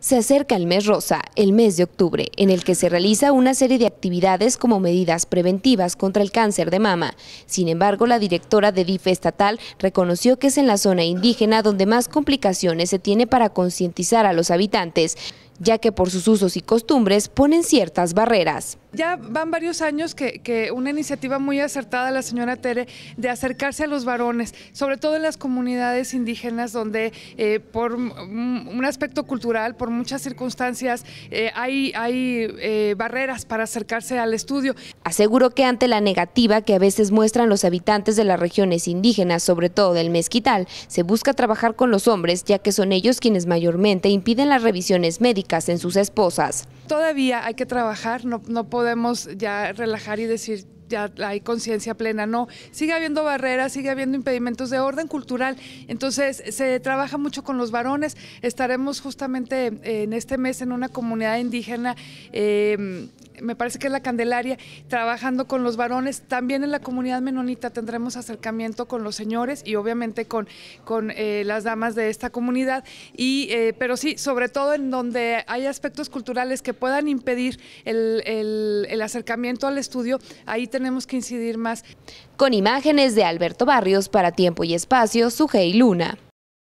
Se acerca el mes rosa, el mes de octubre, en el que se realiza una serie de actividades como medidas preventivas contra el cáncer de mama. Sin embargo, la directora de DIF estatal reconoció que es en la zona indígena donde más complicaciones se tiene para concientizar a los habitantes, ya que por sus usos y costumbres ponen ciertas barreras. Ya van varios años que, una iniciativa muy acertada de la señora Tere de acercarse a los varones, sobre todo en las comunidades indígenas donde eh, por un aspecto cultural, por muchas circunstancias, eh, hay, eh, barreras para acercarse al estudio. Aseguro que ante la negativa que a veces muestran los habitantes de las regiones indígenas, sobre todo del mezquital, se busca trabajar con los hombres, ya que son ellos quienes mayormente impiden las revisiones médicas en sus esposas. Todavía hay que trabajar, no, podemos ya relajar y decir ya hay conciencia plena, no, sigue habiendo barreras, sigue habiendo impedimentos de orden cultural, entonces se trabaja mucho con los varones, estaremos justamente eh, en este mes en una comunidad indígena eh, me parece que es la Candelaria, trabajando con los varones. También en la comunidad menonita tendremos acercamiento con los señores y obviamente con, con eh, las damas de esta comunidad. Y, eh, pero sí, sobre todo en donde hay aspectos culturales que puedan impedir el, acercamiento al estudio, ahí tenemos que incidir más. Con imágenes de Alberto Barrios para Tiempo y Espacio, Sujei Luna.